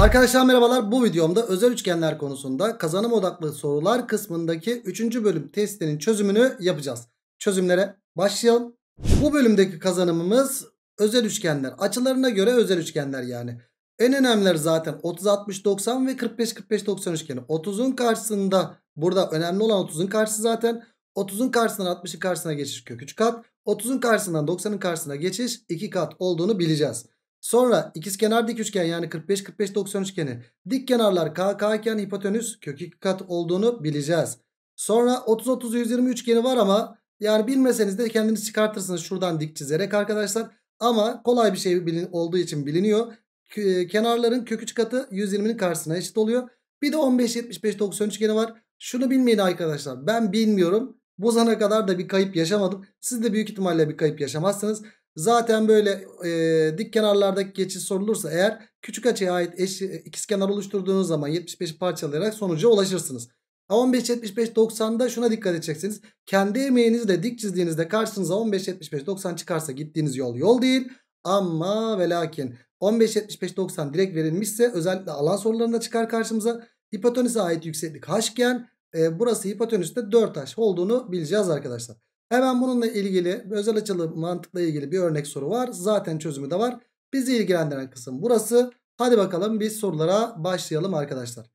Arkadaşlar merhabalar bu videomda özel üçgenler konusunda kazanım odaklı sorular kısmındaki 3. bölüm testinin çözümünü yapacağız. Çözümlere başlayalım. Bu bölümdeki kazanımımız özel üçgenler. Açılarına göre özel üçgenler yani. En önemlileri zaten 30-60-90 ve 45-45-90 üçgeni. 30'un karşısında burada önemli olan 30'un karşısı zaten. 30'un karşısından 60'ın karşısına geçiş kök 3 kat. 30'un karşısından 90'ın karşısına geçiş 2 kat olduğunu bileceğiz. Sonra ikizkenar dik üçgen yani 45 45 90 üçgeni dik kenarlar KK iken hipotenüs kök 2 kat olduğunu bileceğiz. Sonra 30 30 120 üçgeni var ama yani bilmeseniz de kendiniz çıkartırsınız şuradan dik çizerek arkadaşlar. Ama kolay bir şey bilin, olduğu için biliniyor. E, kenarların kök 3 katı 120'nin karşısına eşit oluyor. Bir de 15 75 90 üçgeni var. Şunu bilmeyin arkadaşlar. Ben bilmiyorum. Bu zana kadar da bir kayıp yaşamadım. Siz de büyük ihtimalle bir kayıp yaşamazsınız. Zaten böyle e, dik kenarlardaki geçiş sorulursa eğer küçük açıya ait eş, e, kenar oluşturduğunuz zaman 75'i parçalayarak sonuca ulaşırsınız. 15 75 90'da şuna dikkat edeceksiniz. Kendi emeğinizle dik çizdiğinizde karşınıza 15 75 90 çıkarsa gittiğiniz yol yol değil. Ama ve lakin 15 75 90 direkt verilmişse özellikle alan sorularında çıkar karşımıza. Hipotenüse ait yükseklik Haşken e, burası hipotenüste 4h olduğunu bileceğiz arkadaşlar. Hemen bununla ilgili özel açılı mantıkla ilgili bir örnek soru var. Zaten çözümü de var. Bizi ilgilendiren kısım burası. Hadi bakalım biz sorulara başlayalım arkadaşlar.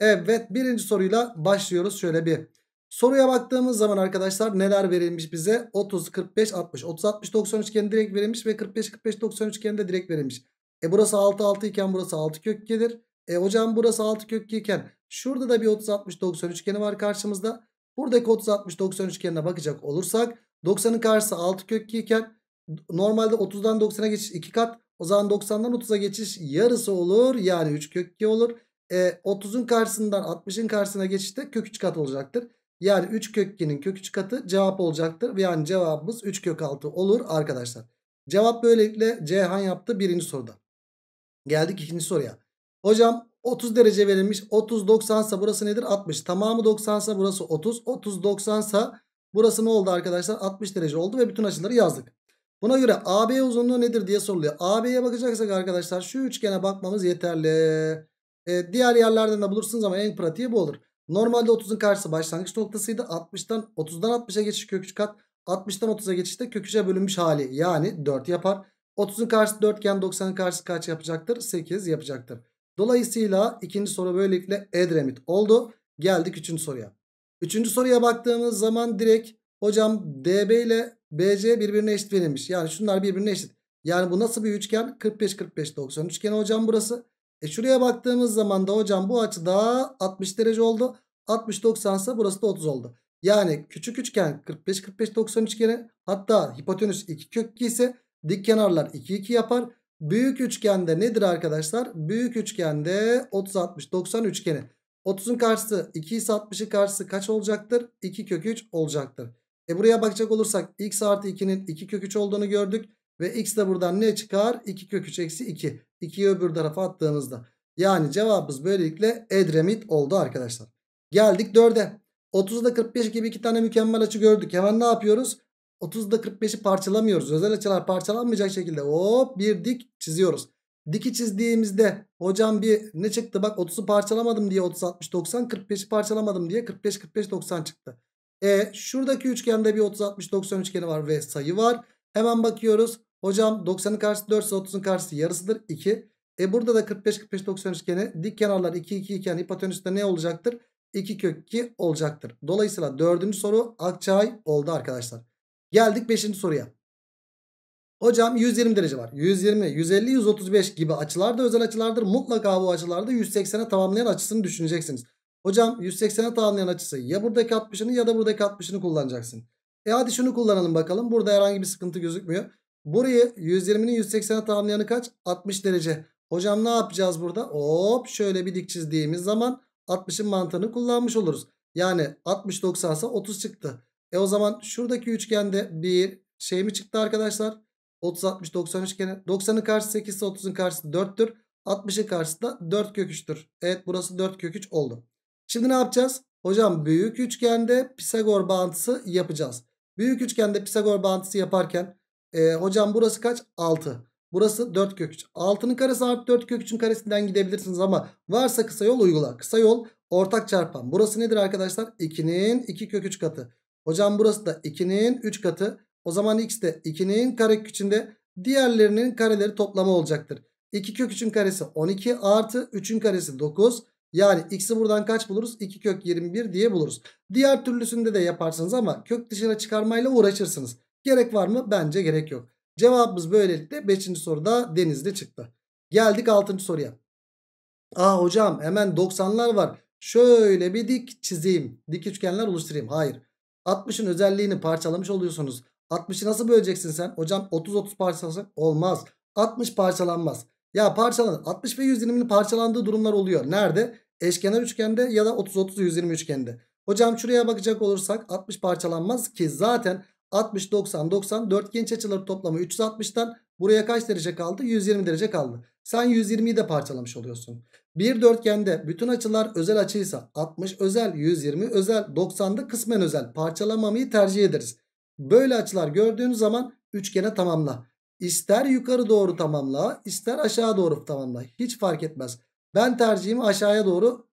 Evet birinci soruyla başlıyoruz şöyle bir. Soruya baktığımız zaman arkadaşlar neler verilmiş bize? 30, 45, 60. 30, 60, 90 üçgeni direkt verilmiş ve 45, 45, 90 üçgeni de direkt verilmiş. E burası 6, 6 iken burası 6 kök gelir. E hocam burası 6 kök iken şurada da bir 30, 60, 90 üçgeni var karşımızda. Buradaki 30 60 90 üçgenine bakacak olursak 90'ın karşısı 6 kök 2 iken normalde 30'dan 90'a geçiş 2 kat. O zaman 90'dan 30'a geçiş yarısı olur. Yani 3 kök 2 olur. E, 30'un karşısından 60'ın karşısına geçişte kök 3 kat olacaktır. Yani 3 kök 2'nin kök 3 katı cevap olacaktır. Yani cevabımız 3 kök 6 olur arkadaşlar. Cevap böylelikle Ceyhan yaptı birinci soruda. Geldik ikinci soruya. Hocam 30 derece verilmiş. 30 90 sa burası nedir? 60. Tamamı 90 sa burası 30. 30 90 sa burası ne oldu arkadaşlar? 60 derece oldu ve bütün açıları yazdık. Buna göre AB uzunluğu nedir diye soruluyor. AB'ye bakacaksak arkadaşlar şu üçgene bakmamız yeterli. Ee, diğer yerlerden de bulursunuz ama en pratiği bu olur. Normalde 30'un karşısı başlangıç noktasıydı. 60'tan 30'dan 60'a geçiş köküç kat. 60'tan 30'a geçişte köküçe bölünmüş hali yani 4 yapar. 30'un karşısı 4 iken 90'ın karşısı kaç yapacaktır? 8 yapacaktır. Dolayısıyla ikinci soru böylelikle Edremit oldu. Geldik üçüncü soruya. Üçüncü soruya baktığımız zaman direkt hocam DB ile BC birbirine eşit verilmiş. Yani şunlar birbirine eşit. Yani bu nasıl bir üçgen? 45 45 90 üçgeni hocam burası. E şuraya baktığımız zaman da hocam bu açı açıda 60 derece oldu. 60 90 ise burası da 30 oldu. Yani küçük üçgen 45 45 90 üçgeni hatta hipotenüs 2 kök 2 ise dik kenarlar 2 2 yapar. Büyük üçgende nedir arkadaşlar? Büyük üçgende 30 60 90 üçgeni. 30'un karşısı 2 ise 60'ın karşısı kaç olacaktır? 2 kök 3 olacaktır. E buraya bakacak olursak x artı 2'nin 2 kök 3 olduğunu gördük. Ve x de buradan ne çıkar? 2 kök 3 eksi 2. 2'yi öbür tarafa attığımızda. Yani cevabımız böylelikle Edremit oldu arkadaşlar. Geldik 4'e. 30'da 45 gibi iki tane mükemmel açı gördük. Hemen ne yapıyoruz? 30'da 45'i parçalamıyoruz. Özel açılar parçalanmayacak şekilde hop bir dik çiziyoruz. Diki çizdiğimizde hocam bir ne çıktı? Bak 30'u parçalamadım diye 30 60 90, 45'i parçalamadım diye 45 45 90 çıktı. E şuradaki üçgende bir 30 60 90 üçgeni var ve sayı var. Hemen bakıyoruz. Hocam 90'ın karşısı 4 ise 30'un karşısı yarısıdır 2. E burada da 45 45 90 üçgeni dik kenarlar 2 2 iken hipotenüste ne olacaktır? 2 kök 2 olacaktır. Dolayısıyla dördüncü soru Akçay oldu arkadaşlar. Geldik 5. soruya. Hocam 120 derece var. 120, 150, 135 gibi açılar da özel açılardır. Mutlaka bu açılarda 180'e tamamlayan açısını düşüneceksiniz. Hocam 180'e tamamlayan açısı ya buradaki 60'ını ya da buradaki 60'ını kullanacaksın. E hadi şunu kullanalım bakalım. Burada herhangi bir sıkıntı gözükmüyor. Burayı 120'nin 180'e tamamlayanı kaç? 60 derece. Hocam ne yapacağız burada? Hop şöyle bir dik çizdiğimiz zaman 60'ın mantığını kullanmış oluruz. Yani 60 90 ise 30 çıktı. E o zaman şuradaki üçgende bir şey mi çıktı arkadaşlar? 30 60 90 üçgeni. 90'ın karşısı 8 ise 30'un karşısı 4'tür. 60'ın karşısı da 4 kök 3'tür. Evet burası 4 kök 3 oldu. Şimdi ne yapacağız? Hocam büyük üçgende Pisagor bağıntısı yapacağız. Büyük üçgende Pisagor bağıntısı yaparken e, hocam burası kaç? 6. Burası 4 kök 3. 6'nın karesi artı 4 kök 3'ün karesinden gidebilirsiniz ama varsa kısa yol uygula. Kısa yol ortak çarpan. Burası nedir arkadaşlar? 2'nin 2 kök 3 katı. Hocam burası da 2'nin 3 katı. O zaman x de 2'nin kare içinde diğerlerinin kareleri toplamı olacaktır. 2 kök 3'ün karesi 12 artı 3'ün karesi 9. Yani x'i buradan kaç buluruz? 2 kök 21 diye buluruz. Diğer türlüsünde de yaparsınız ama kök dışına çıkarmayla uğraşırsınız. Gerek var mı? Bence gerek yok. Cevabımız böylelikle 5. soruda denizde çıktı. Geldik 6. soruya. Aa ah hocam hemen 90'lar var. Şöyle bir dik çizeyim. Dik üçgenler oluşturayım. Hayır. 60'ın özelliğini parçalamış oluyorsunuz. 60'ı nasıl böleceksin sen? Hocam 30-30 parçalasak olmaz. 60 parçalanmaz. Ya parçalanır. 60 ve 120'nin parçalandığı durumlar oluyor. Nerede? Eşkenar üçgende ya da 30-30-120 üçgende. Hocam şuraya bakacak olursak 60 parçalanmaz ki zaten 60, 90, 90 dörtgen açıları toplamı 360'tan buraya kaç derece kaldı? 120 derece kaldı. Sen 120'yi de parçalamış oluyorsun. Bir dörtgende bütün açılar özel açıysa 60 özel, 120 özel, 90'da kısmen özel parçalamamayı tercih ederiz. Böyle açılar gördüğün zaman üçgene tamamla. İster yukarı doğru tamamla ister aşağı doğru tamamla. Hiç fark etmez. Ben tercihimi aşağıya doğru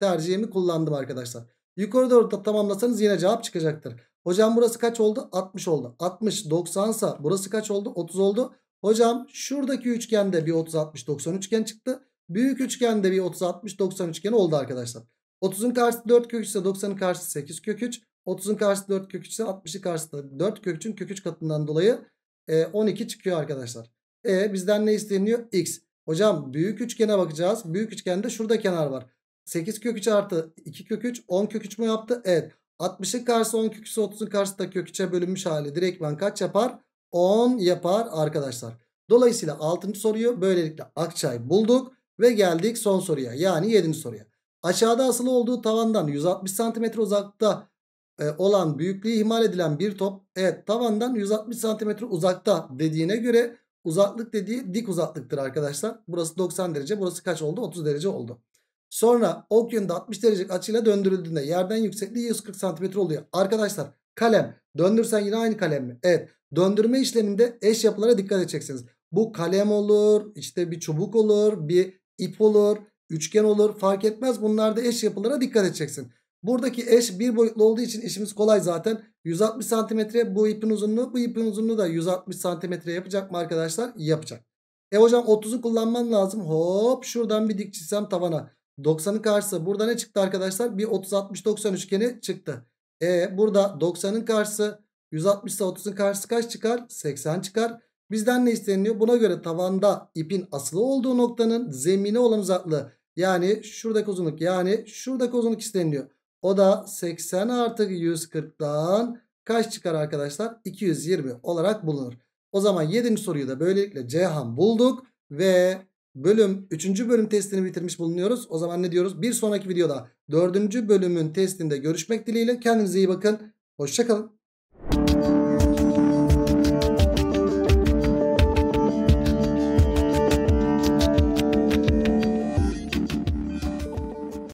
tercihimi kullandım arkadaşlar. Yukarı doğru da tamamlasanız yine cevap çıkacaktır. Hocam burası kaç oldu? 60 oldu. 60 90 sa burası kaç oldu? 30 oldu. Hocam şuradaki üçgende bir 30-60-90 üçgen çıktı. Büyük üçgende bir 30-60-90 üçgen oldu arkadaşlar. 30'un karşısı 4 kök 3 ise 90'ın karşısı 8 kök 3. 30'un karşısı 4 kök 3 ise 60'ın karşısı da 4 kök 3'ün kök 3 katından dolayı 12 e, çıkıyor arkadaşlar. E bizden ne isteniyor? X. Hocam büyük üçgene bakacağız. Büyük üçgende şurada kenar var. 8 kök 3 artı 2 kök 3 10 kök 3 mu yaptı? Evet. 60'ın karşısı 10 kök 3 30'un karşısı da kök 3'e bölünmüş hali direktmen kaç yapar? 10 yapar arkadaşlar. Dolayısıyla 6. soruyu böylelikle Akçay bulduk ve geldik son soruya yani 7. soruya. Aşağıda asılı olduğu tavandan 160 cm uzakta e, olan büyüklüğü ihmal edilen bir top. Evet tavandan 160 cm uzakta dediğine göre uzaklık dediği dik uzaklıktır arkadaşlar. Burası 90 derece burası kaç oldu 30 derece oldu. Sonra ok yönünde 60 derecelik açıyla döndürüldüğünde yerden yüksekliği 140 cm oluyor. Arkadaşlar kalem döndürsen yine aynı kalem mi? Evet Döndürme işleminde eş yapılara dikkat edeceksiniz. Bu kalem olur, işte bir çubuk olur, bir ip olur, üçgen olur fark etmez. Bunlarda eş yapılara dikkat edeceksin. Buradaki eş bir boyutlu olduğu için işimiz kolay zaten. 160 santimetre bu ipin uzunluğu, bu ipin uzunluğu da 160 santimetre yapacak mı arkadaşlar? Yapacak. E hocam 30'u kullanman lazım. Hop şuradan bir dik çizsem tavana. 90'ın karşısı burada ne çıktı arkadaşlar? Bir 30-60-90 üçgeni çıktı. E burada 90'ın karşısı 160 ise 30'un karşısı kaç çıkar? 80 çıkar. Bizden ne isteniliyor? Buna göre tavanda ipin asılı olduğu noktanın zemine olan uzaklığı yani şuradaki uzunluk yani şuradaki uzunluk isteniliyor. O da 80 artı 140'dan kaç çıkar arkadaşlar? 220 olarak bulunur. O zaman 7. soruyu da böylelikle Cihan bulduk ve bölüm 3. bölüm testini bitirmiş bulunuyoruz. O zaman ne diyoruz? Bir sonraki videoda 4. bölümün testinde görüşmek dileğiyle. Kendinize iyi bakın. Hoşçakalın.